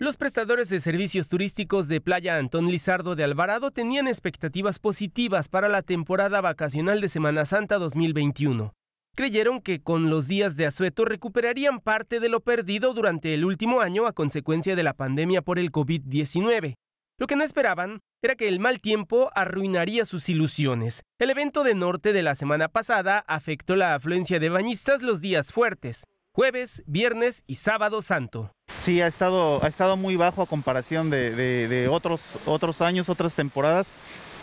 Los prestadores de servicios turísticos de Playa Antón Lizardo de Alvarado tenían expectativas positivas para la temporada vacacional de Semana Santa 2021. Creyeron que con los días de asueto recuperarían parte de lo perdido durante el último año a consecuencia de la pandemia por el COVID-19. Lo que no esperaban era que el mal tiempo arruinaría sus ilusiones. El evento de norte de la semana pasada afectó la afluencia de bañistas los días fuertes, jueves, viernes y sábado santo sí ha estado, ha estado muy bajo a comparación de, otros, otros años, otras temporadas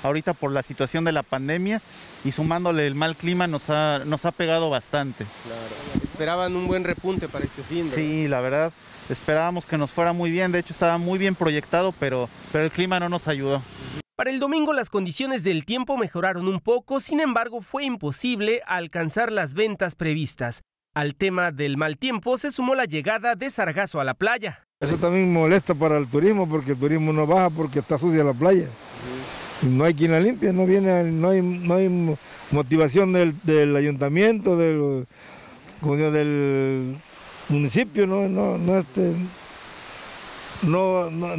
ahorita por la situación de la pandemia y sumándole el mal clima nos ha, nos ha pegado bastante. Claro. Esperaban un buen repunte para este fin. ¿verdad? Sí, la verdad, esperábamos que nos fuera muy bien, de hecho estaba muy bien proyectado, pero, pero el clima no nos ayudó. Para el domingo las condiciones del tiempo mejoraron un poco, sin embargo fue imposible alcanzar las ventas previstas. Al tema del mal tiempo se sumó la llegada de sargazo a la playa. Eso también molesta para el turismo porque el turismo no baja porque está sucia la playa. No hay quien la limpie, no, viene, no, hay, motivación del, ayuntamiento, del, municipio, no, este, no, no,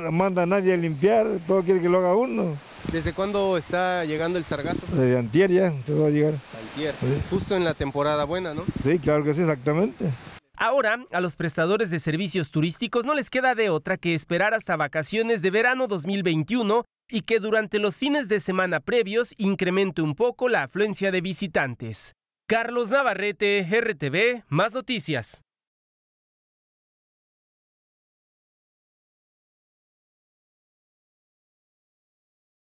no manda a nadie a limpiar, todo quiere que lo haga uno. ¿Desde cuándo está llegando el sargazo? Desde antier ya va a llegar. Antier, justo en la temporada buena, ¿no? Sí, claro que sí, exactamente. Ahora, a los prestadores de servicios turísticos no les queda de otra que esperar hasta vacaciones de verano 2021 y que durante los fines de semana previos incremente un poco la afluencia de visitantes. Carlos Navarrete, RTV, más noticias.